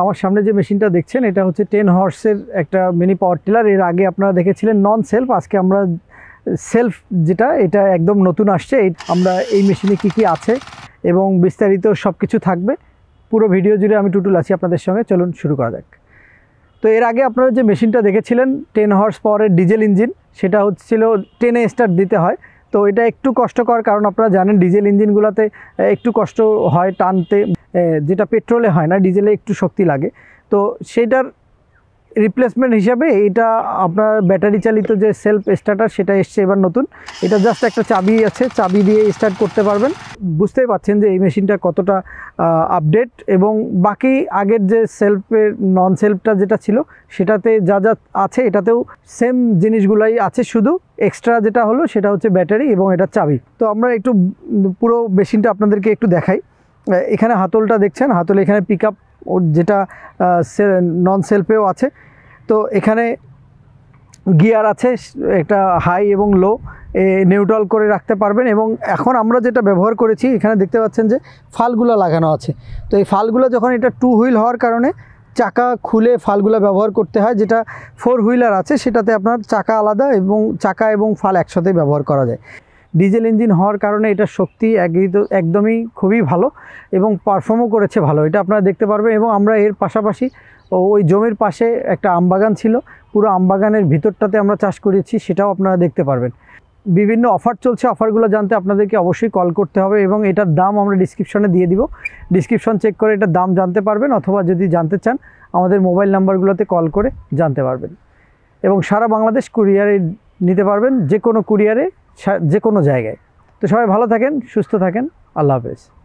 আমার সামনে যে মেশিনটা দেখছেন এটা হচ্ছে টেন হর্সের একটা মিনি পাওয়ার টিলার এর আগে আপনারা দেখেছিলেন নন সেলফ আজকে আমরা সেলফ যেটা এটা একদম নতুন আসছে আমরা এই মেশিনে কি কি আছে এবং বিস্তারিত সব কিছু থাকবে পুরো ভিডিও জুড়ে আমি টুটুল আছি আপনাদের সঙ্গে চলুন শুরু করা যাক তো এর আগে আপনারা যে মেশিনটা দেখেছিলেন টেন হর্স পাওয়ারের ডিজেল ইঞ্জিন সেটা হচ্ছিল টেনে স্টার্ট দিতে হয় তো এটা একটু কষ্টকর কারণ আপনারা জানেন ডিজেল ইঞ্জিনগুলোতে একটু কষ্ট হয় টানতে যেটা পেট্রোলে হয় না ডিজেলে একটু শক্তি লাগে তো সেটার রিপ্লেসমেন্ট হিসাবে এটা আপনার ব্যাটারি চালিত যে সেলফ স্টার্টার সেটা এসছে এবার নতুন এটা জাস্ট একটা চাবি আছে চাবি দিয়ে স্টার্ট করতে পারবেন বুঝতেই পাচ্ছেন যে এই মেশিনটা কতটা আপডেট এবং বাকি আগের যে সেলফের নন সেলফটা যেটা ছিল সেটাতে যা যা আছে এটাতেও সেম জিনিসগুলাই আছে শুধু এক্সট্রা যেটা হলো সেটা হচ্ছে ব্যাটারি এবং এটা চাবি তো আমরা একটু পুরো মেশিনটা আপনাদেরকে একটু দেখাই এখানে হাতলটা দেখছেন হাতলে এখানে পিক যেটা নন সেলফেও আছে তো এখানে গিয়ার আছে একটা হাই এবং লো এ নিউট্রাল করে রাখতে পারবেন এবং এখন আমরা যেটা ব্যবহার করেছি এখানে দেখতে পাচ্ছেন যে ফালগুলো লাগানো আছে তো এই ফালগুলো যখন এটা টু হুইল হওয়ার কারণে চাকা খুলে ফালগুলো ব্যবহার করতে হয় যেটা ফোর হুইলার আছে সেটাতে আপনার চাকা আলাদা এবং চাকা এবং ফাল একসাথে ব্যবহার করা যায় ডিজেল ইঞ্জিন হওয়ার কারণে এটা শক্তি একদমই খুবই ভালো এবং পারফর্মও করেছে ভালো এটা আপনারা দেখতে পারবেন এবং আমরা এর পাশাপাশি ওই জমির পাশে একটা আমবাগান ছিল পুরো আমবাগানের ভিতরটাতে আমরা চাষ করেছি সেটাও আপনারা দেখতে পারবেন বিভিন্ন অফার চলছে অফারগুলো জানতে আপনাদেরকে অবশ্যই কল করতে হবে এবং এটার দাম আমরা ডিসক্রিপশনে দিয়ে দিব ডিসক্রিপশন চেক করে এটার দাম জানতে পারবেন অথবা যদি জানতে চান আমাদের মোবাইল নাম্বারগুলোতে কল করে জানতে পারবেন এবং সারা বাংলাদেশ কুরিয়ারে নিতে পারবেন যে কোনো কুরিয়ারে যে কোনো জায়গায় তো সবাই ভালো থাকেন সুস্থ থাকেন আল্লাহ হাফেজ